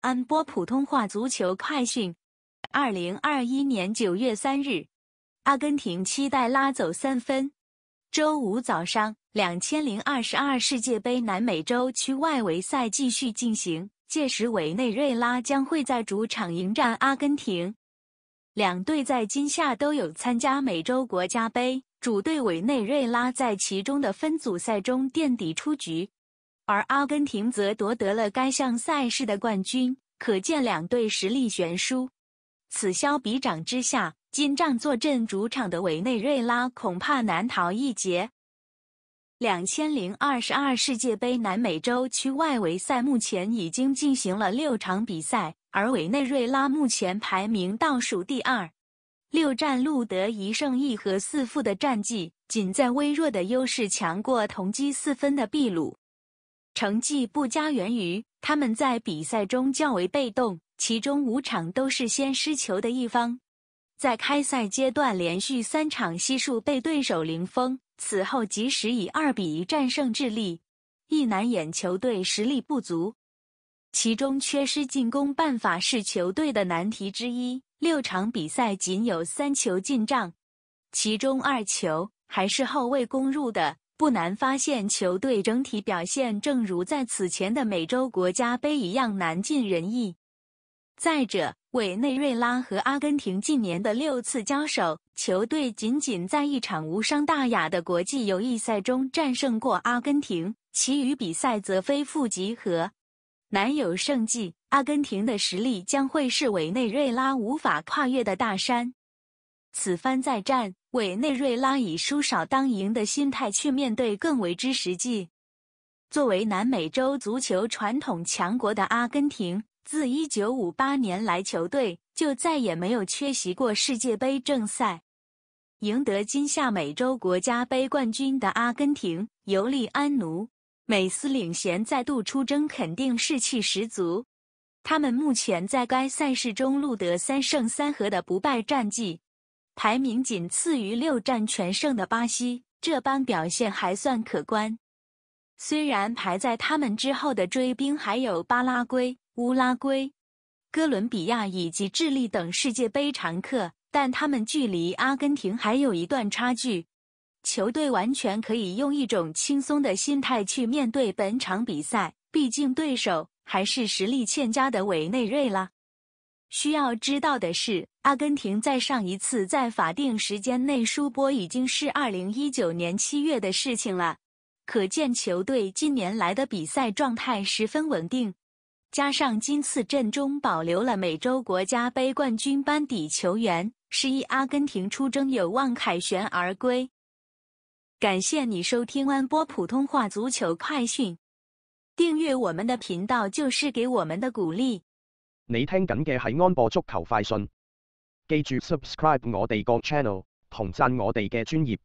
安波普通话足球快讯：二零二一年九月三日，阿根廷期待拉走三分。周五早上，两千零二十二世界杯南美洲区外围赛继续进行，届时委内瑞拉将会在主场迎战阿根廷。两队在今夏都有参加美洲国家杯，主队委内瑞拉在其中的分组赛中垫底出局。而阿根廷则夺得了该项赛事的冠军，可见两队实力悬殊。此消彼长之下，金仗坐镇主场的委内瑞拉恐怕难逃一劫。两千零二十二世界杯南美洲区外围赛目前已经进行了六场比赛，而委内瑞拉目前排名倒数第二，六战录得一胜一和四负的战绩，仅在微弱的优势强过同积四分的秘鲁。成绩不佳源于他们在比赛中较为被动，其中五场都是先失球的一方。在开赛阶段连续三场悉数被对手零封，此后即使以二比一战胜智利，亦难掩球队实力不足。其中缺失进攻办法是球队的难题之一，六场比赛仅有三球进账，其中二球还是后卫攻入的。不难发现，球队整体表现正如在此前的美洲国家杯一样难尽人意。再者，委内瑞拉和阿根廷近年的六次交手，球队仅仅在一场无伤大雅的国际友谊赛中战胜过阿根廷，其余比赛则非负即和，难有胜绩。阿根廷的实力将会是委内瑞拉无法跨越的大山，此番再战。委内瑞拉以输少当赢的心态去面对更为之实际。作为南美洲足球传统强国的阿根廷，自1958年来球队就再也没有缺席过世界杯正赛。赢得今夏美洲国家杯冠军的阿根廷，尤利安奴、美斯领衔再度出征，肯定士气十足。他们目前在该赛事中录得三胜三和的不败战绩。排名仅次于六战全胜的巴西，这般表现还算可观。虽然排在他们之后的追兵还有巴拉圭、乌拉圭、哥伦比亚以及智利等世界杯常客，但他们距离阿根廷还有一段差距。球队完全可以用一种轻松的心态去面对本场比赛，毕竟对手还是实力欠佳的委内瑞拉。需要知道的是。阿根廷在上一次在法定时间内输波已经是二零一九年七月的事情了，可见球队近年来的比赛状态十分稳定。加上今次阵中保留了美洲国家杯冠军班底球员，示意阿根廷出征有望凯旋而归。感谢你收听安波普通话足球快讯，订阅我们的频道就是给我们的鼓励。你听紧嘅系安博足球快讯。记住，subscribe 我哋个 channel，同赞我哋嘅专业。